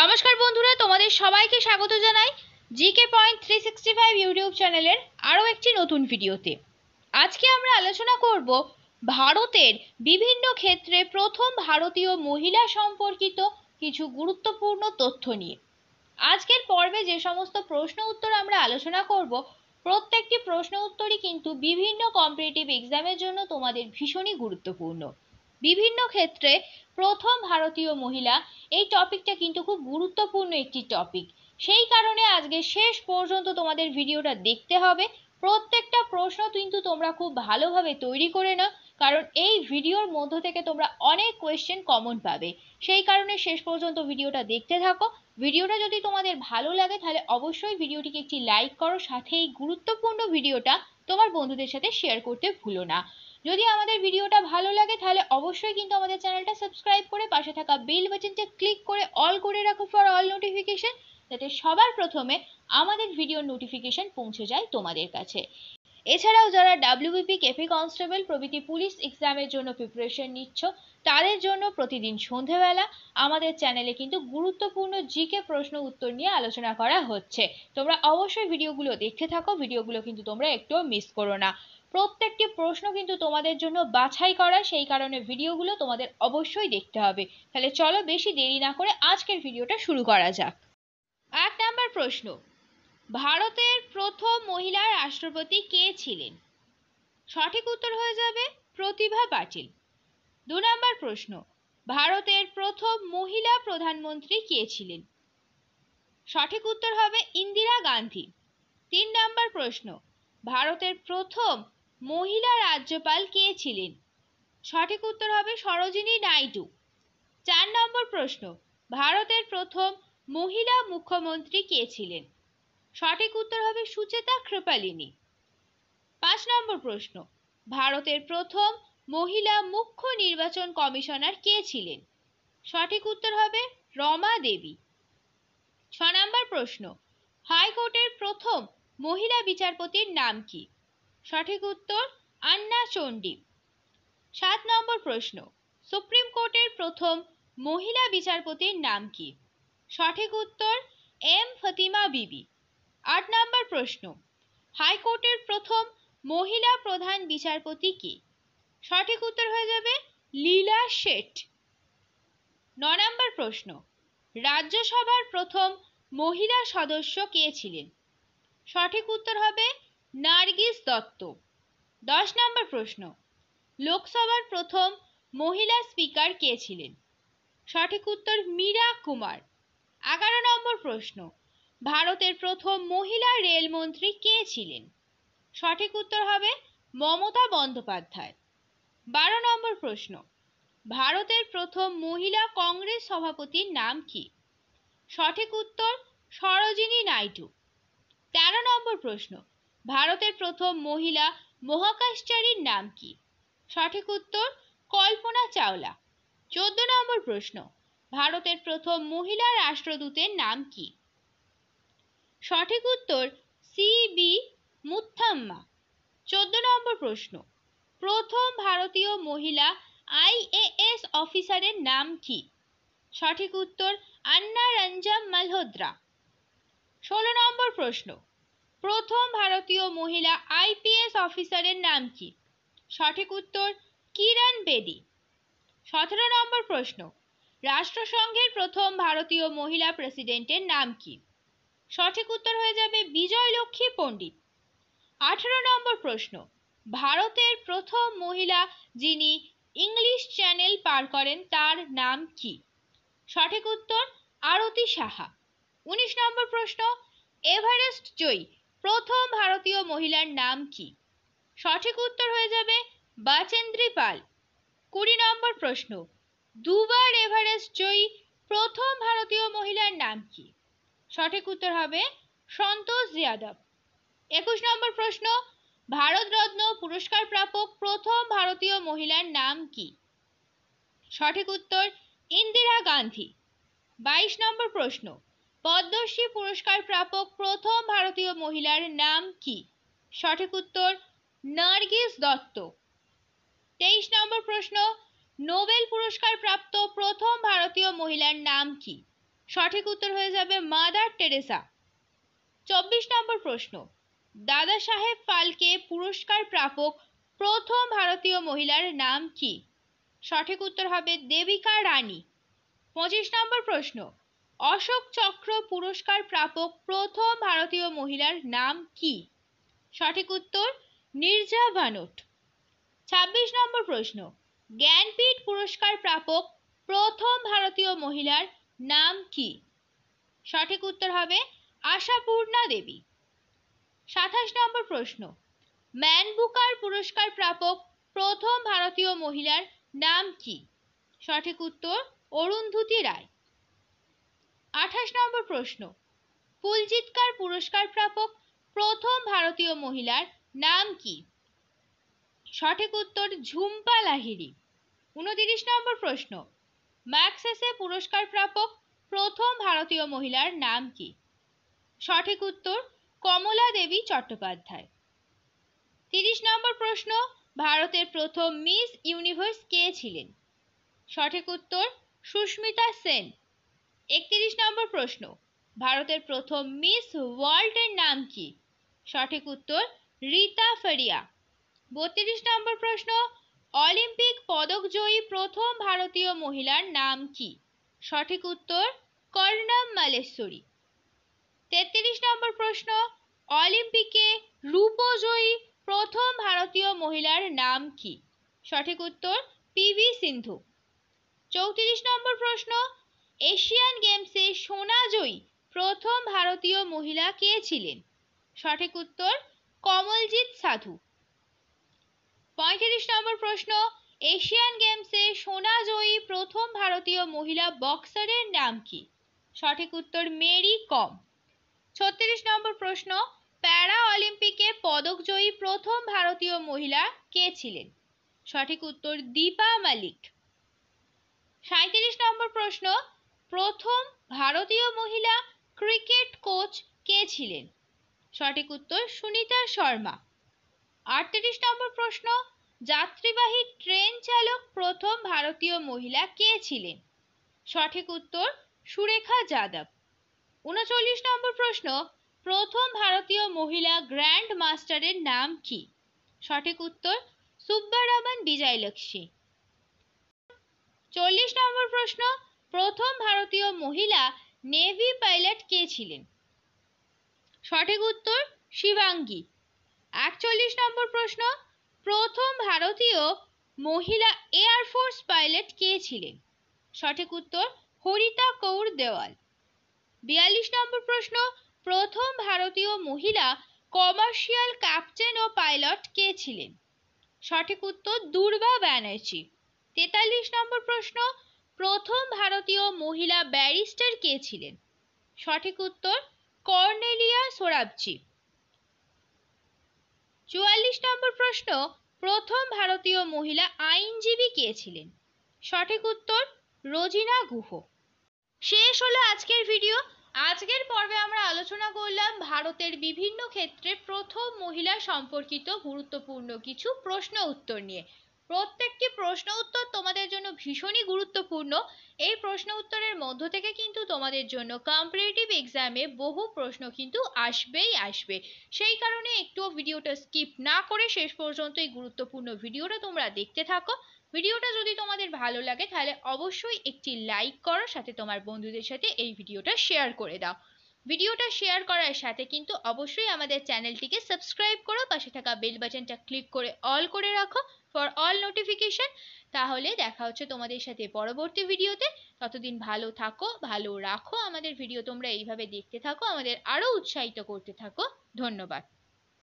নমস্কার বন্ধুরা তোমাদের সবাইকে স্বাগত জানাই GK point three sixty five YouTube চ্যানেলের আরও একটি নতুন ভিডিওতে আজকে আমরা আলোচনা করব ভারতের বিভিন্ন ক্ষেত্রে প্রথম ভারতীয় মহিলা সম্পর্কিত কিছু গুরুত্বপূর্ণ তথ্য নিয়ে আজকের পর্বে যে সমস্ত প্রশ্ন উত্তর আমরা আলোচনা করব প্রত্যেকটি প্রশ্ন উত্তরই কিন্তু বিভিন্ন কম্পিটিটিভ এক্সামের জন্য তোমাদের ভীষণই গুরুত্বপূর্ণ বিভিন্ন ক্ষেত্রে প্রথম ভারতীয় মহিলা এই টপিকটা কিন্তু খুব গুরুত্বপূর্ণ একটি টপিক সেই কারণে আজকে শেষ পর্যন্ত তোমাদের ভিডিওটা দেখতে হবে প্রত্যেকটা প্রশ্ন কিন্তু তোমরা খুব ভালোভাবে তৈরি করে নাও কারণ এই ভিডিওর মধ্য থেকে তোমরা অনেক কোয়েশ্চেন কমন পাবে সেই কারণে শেষ পর্যন্ত ভিডিওটা দেখতে থাকো ভিডিওটা যদি তোমাদের ভালো লাগে তাহলে অবশ্যই ভিডিওটিকে একটি লাইক করো সাথে এই গুরুত্বপূর্ণ ভিডিওটা তোমার বন্ধুদের সাথে শেয়ার করতে ভুলো না যদি আমাদের ভিডিওটা ভালো লাগে তাহলে অবশ্যই কিন্তু আমাদের চ্যানেলটা সাবস্ক্রাইব করে পাশে থাকা বেল বাটনটা ক্লিক করে অল করে রাখো ফর অল নোটিফিকেশন যাতে সবার প্রথমে আমাদের ভিডিও নোটিফিকেশন পৌঁছে যায় তোমাদের কাছে এছাড়াও যারা ডাব্লিউবিপি কেপি কনস্টেবল প্রভৃতি পুলিশ এক্সামের জন্য প্রিপারেশন নিচ্ছ তাদের জন্য প্রতিদিন সন্ধেবেলা আমাদের চ্যানেলে কিন্তু গুরুত্বপূর্ণ জিকে প্রশ্ন উত্তর নিয়ে আলোচনা করা হচ্ছে তোমরা অবশ্যই ভিডিওগুলো দেখতে থাকো ভিডিওগুলো কিন্তু তোমরা একটুও মিস করো না প্রত্যেকটি প্রশ্ন কিন্তু তোমাদের জন্য বাছাই করা সেই কারণে ভিডিওগুলো তোমাদের অবশ্যই দেখতে হবে তাহলে চলো বেশি দেরি না করে আজকের ভিডিওটা শুরু করা যাক এক নাম্বার প্রশ্ন ভারতের প্রথম মহিলা রাষ্ট্রপতি কে ছিলেন সঠিক উত্তর হয়ে যাবে প্রতিভা পাটিল দু নম্বর প্রশ্ন ভারতের প্রথম মহিলা প্রধানমন্ত্রী কে ছিলেন সঠিক উত্তর হবে ইন্দিরা গান্ধী তিন নম্বর প্রশ্ন ভারতের প্রথম মহিলা রাজ্যপাল কে ছিলেন সঠিক উত্তর হবে সরোজিনী নাইডু চার নম্বর প্রশ্ন ভারতের প্রথম মহিলা মুখ্যমন্ত্রী কে ছিলেন সঠিক উত্তর হবে সুচেতা কৃপালিনী পাঁচ নম্বর প্রশ্ন ভারতের প্রথম মহিলা মুখ্য নির্বাচন কমিশনার কে ছিলেন সঠিক উত্তর হবে রমা দেবী ছ নম্বর প্রশ্ন হাইকোর্টের প্রথম মহিলা বিচারপতির নাম কি সঠিক উত্তর আন্না চণ্ডী সাত নম্বর প্রশ্ন সুপ্রিম কোর্টের প্রথম মহিলা বিচারপতির নাম কি সঠিক উত্তর এম ফতিমা বিবি আট নম্বর প্রশ্ন হাইকোর্টের প্রথম মহিলা প্রধান বিচারপতি কে সঠিক উত্তর হয়ে যাবে লীলা শেঠ ন নম্বর প্রশ্ন রাজ্যসভার প্রথম মহিলা সদস্য কে ছিলেন সঠিক উত্তর হবে নার্গিস দত্ত দশ নম্বর প্রশ্ন লোকসভার প্রথম মহিলা স্পিকার কে ছিলেন সঠিক উত্তর মীরা কুমার এগারো নম্বর প্রশ্ন ভারতের প্রথম মহিলা রেলমন্ত্রী কে ছিলেন সঠিক উত্তর হবে মমতা বন্দ্যোপাধ্যায় বারো নম্বর প্রশ্ন ভারতের প্রথম মহিলা কংগ্রেস সভাপতির নাম কি সঠিক উত্তর সরোজিনী নাইডু তেরো নম্বর প্রশ্ন ভারতের প্রথম মহিলা মহাকাশচারীর নাম কি সঠিক উত্তর কল্পনা চাওলা চোদ্দ নম্বর প্রশ্ন ভারতের প্রথম মহিলা রাষ্ট্রদূতের নাম কি সঠিক উত্তর সি বি মুথাম্মা চোদ্দ নম্বর প্রশ্ন প্রথম ভারতীয় মহিলা আইএএস অফিসারের নাম কি সঠিক উত্তর আন্না রঞ্জাম মালহোত্রা ষোলো নম্বর প্রশ্ন প্রথম ভারতীয় মহিলা আইপিএস অফিসারের নাম কি সঠিক উত্তর কিরণ বেদি সতেরো নম্বর প্রশ্ন রাষ্ট্রসংঘের প্রথম ভারতীয় মহিলা প্রেসিডেন্টের নাম কি সঠিক উত্তর হয়ে যাবে বিজয় বিজয়লক্ষ্মী পণ্ডিত আঠারো নম্বর প্রশ্ন ভারতের প্রথম মহিলা যিনি ইংলিশ চ্যানেল পার করেন তার নাম কি সঠিক উত্তর আরতি সাহা উনিশ নম্বর প্রশ্ন এভারেস্ট জয়ী প্রথম ভারতীয় মহিলার নাম কি সঠিক উত্তর হয়ে যাবে বাচেন্দ্রী পাল কুড়ি নম্বর প্রশ্ন দুবার এভারেস্ট জয়ী প্রথম ভারতীয় মহিলার নাম কি সঠিক উত্তর হবে সন্তোষ যাদব একুশ নম্বর প্রশ্ন ভারতরত্ন পুরস্কার প্রাপক প্রথম ভারতীয় মহিলার নাম কি সঠিক উত্তর ইন্দিরা গান্ধী বাইশ নম্বর প্রশ্ন পদ্মশ্রী পুরস্কার প্রাপক প্রথম ভারতীয় মহিলার নাম কি সঠিক উত্তর নার্গিস দত্ত তেইশ নম্বর প্রশ্ন নোবেল পুরস্কার প্রাপ্ত প্রথম ভারতীয় মহিলার নাম কি সঠিক উত্তর হয়ে যাবে মাদার টেরেসা চব্বিশ নম্বর প্রশ্ন দাদা সাহেব ফালকে পুরস্কার প্রাপক প্রথম ভারতীয় মহিলার নাম কি সঠিক উত্তর হবে দেবিকা রানী পঁচিশ নম্বর প্রশ্ন অশোক চক্র পুরস্কার প্রাপক প্রথম ভারতীয় মহিলার নাম কি সঠিক উত্তর নির্জা ভানট ছাব্বিশ নম্বর প্রশ্ন জ্ঞানপীঠ পুরস্কার প্রাপক প্রথম ভারতীয় মহিলার নাম কি সঠিক উত্তর হবে আশাপূর্ণা দেবী সাতাশ নম্বর প্রশ্ন ম্যান বুকার পুরস্কার প্রাপক প্রথম ভারতীয় মহিলার নাম কি সঠিক উত্তর অরুন্ধতী রায় আঠাশ নম্বর প্রশ্ন ফুলজিৎকার পুরস্কার প্রাপক প্রথম ভারতীয় মহিলার নাম কি সঠিক উত্তর ঝুম্পা লাহিড়ী উনতিরিশ নম্বর প্রশ্ন ম্যাগসেসে পুরস্কার প্রাপক প্রথম ভারতীয় মহিলার নাম কি সঠিক উত্তর কমলা দেবী চট্টোপাধ্যায় তিরিশ নম্বর প্রশ্ন ভারতের প্রথম মিস ইউনিভার্স কে ছিলেন সঠিক উত্তর সুস্মিতা সেন একত্রিশ নম্বর প্রশ্ন ভারতের প্রথম মিস ওয়ার্ল্ডের নাম কি সঠিক উত্তর রীতা ফারিয়া বত্রিশ নম্বর প্রশ্ন অলিম্পিক পদকজয়ী প্রথম ভারতীয় মহিলার নাম কী সঠিক উত্তর কর্ণম মালেশ্বরী তেত্রিশ নম্বর প্রশ্ন অলিম্পিকে রূপজয়ী প্রথম ভারতীয় মহিলার নাম কি সঠিক উত্তর পিভি সিন্ধু চৌত্রিশ নম্বর প্রশ্ন এশিয়ান গেমসে সোনাজয়ী প্রথম ভারতীয় মহিলা কে ছিলেন সঠিক উত্তর কমলজিৎ সাধু পঁয়ত্রিশ নম্বর প্রশ্ন এশিয়ান গেমসে সোনা জয়ী প্রথম ভারতীয় মহিলা বক্সারের নাম কি সঠিক উত্তর মেরি কম ছত্রিশ নম্বর প্রশ্ন প্যারা অলিম্পিকে জয়ী প্রথম ভারতীয় মহিলা কে ছিলেন সঠিক উত্তর দীপা মালিক সাঁত্রিশ নম্বর প্রশ্ন প্রথম ভারতীয় মহিলা ক্রিকেট কোচ কে ছিলেন সঠিক উত্তর সুনিতা শর্মা আটত্রিশ নম্বর প্রশ্ন যাত্রীবাহী ট্রেন চালক প্রথম ভারতীয় মহিলা কে ছিলেন সঠিক উত্তর সুরেখা যাদব উনচল্লিশ নম্বর প্রশ্ন প্রথম ভারতীয় মহিলা গ্র্যান্ড মাস্টারের নাম কি সঠিক উত্তর সুব্বারামান বিজয়লক্ষ্মী চল্লিশ নম্বর প্রশ্ন প্রথম ভারতীয় মহিলা নেভি পাইলট কে ছিলেন সঠিক উত্তর শিবাঙ্গী আটচল্লিশ নম্বর প্রশ্ন প্রথম ভারতীয় মহিলা এয়ার ফোর্স পাইলট কে ছিলেন সঠিক উত্তর হরিতা কৌর দেওয়াল বিয়াল্লিশ নম্বর প্রশ্ন প্রথম ভারতীয় মহিলা কমার্শিয়াল ক্যাপ্টেন ও পাইলট কে ছিলেন সঠিক উত্তর দুর্গা ব্যানার্জি তেতাল্লিশ নম্বর প্রশ্ন প্রথম ভারতীয় মহিলা ব্যারিস্টার কে ছিলেন সঠিক উত্তর কর্নেলিয়া সোরাবজি চুয়াল্লিশ নম্বর প্রশ্ন প্রথম ভারতীয় মহিলা আইনজীবী কে ছিলেন সঠিক উত্তর রোজিনা গুহ শেষ হলো আজকের ভিডিও আজকের পর্বে আমরা আলোচনা করলাম ভারতের বিভিন্ন ক্ষেত্রে প্রথম মহিলা সম্পর্কিত গুরুত্বপূর্ণ কিছু প্রশ্ন উত্তর নিয়ে প্রত্যেকটি প্রশ্ন উত্তর তোমাদের জন্য ভীষণই গুরুত্বপূর্ণ এই প্রশ্ন উত্তরের মধ্য থেকে কিন্তু তোমাদের জন্য কম্পিটিটিভ এক্সামে বহু প্রশ্ন কিন্তু আসবেই আসবে সেই কারণে একটুও ভিডিওটা স্কিপ না করে শেষ পর্যন্ত এই গুরুত্বপূর্ণ ভিডিওটা তোমরা দেখতে থাকো ভিডিওটা যদি তোমাদের ভালো লাগে তাহলে অবশ্যই একটি লাইক করো সাথে তোমার বন্ধুদের সাথে এই ভিডিওটা শেয়ার করে দাও ভিডিওটা শেয়ার করার সাথে কিন্তু অবশ্যই আমাদের চ্যানেলটিকে সাবস্ক্রাইব করো পাশে থাকা বেল বাটনটা ক্লিক করে অল করে রাখো ফর অল নোটিফিকেশান তাহলে দেখা হচ্ছে তোমাদের সাথে পরবর্তী ভিডিওতে ততদিন ভালো থাকো ভালো রাখো আমাদের ভিডিও তোমরা এইভাবে দেখতে থাকো আমাদের আরও উৎসাহিত করতে থাকো ধন্যবাদ